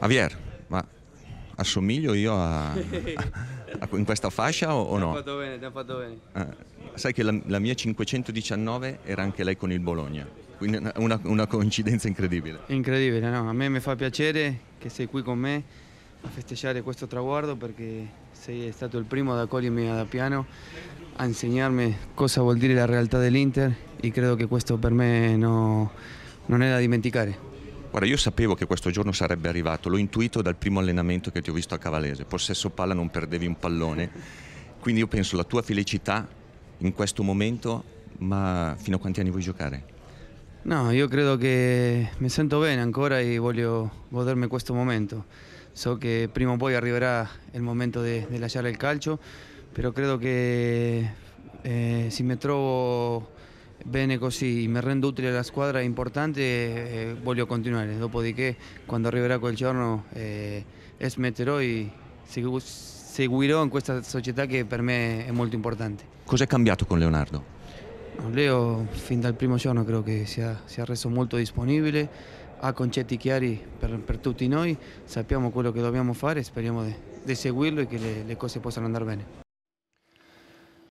Javier, ma assomiglio io a, a, a, in questa fascia o, o no? Abbiamo fatto bene, abbiamo fatto bene. Ah, sai che la, la, mia 519 era anche lei con il Bologna, quindi una, una coincidenza incredibile. Incredibile, no? A me mi fa piacere che sei qui con me a festeggiare questo traguardo perché sei stato il primo ad accogliermi da piano, a insegnarmi cosa vuol dire la realtà dell'Inter e credo che questo per me no, non è da dimenticare. Guarda, io sapevo che questo giorno sarebbe arrivato, l'ho intuito dal primo allenamento che ti ho visto a Cavalese, possesso palla non perdevi un pallone, quindi io penso la tua felicità in questo momento, ma fino a quanti anni vuoi giocare? No, io credo che mi sento bene ancora e voglio godermi questo momento. So che prima o poi arriverà il momento di, di lasciare il calcio, però credo che eh, se mi trovo bene così, mi rendo utile alla squadra, è importante e voglio continuare. Dopodiché quando arriverà quel giorno eh, smetterò e seguirò in questa società che per me è molto importante. Cos'è cambiato con Leonardo? Leo fin dal primo giorno credo che sia, sia reso molto disponibile, ha concetti chiari per, per, tutti noi, sappiamo quello che dobbiamo fare speriamo di seguirlo e che le, le cose possano andare bene.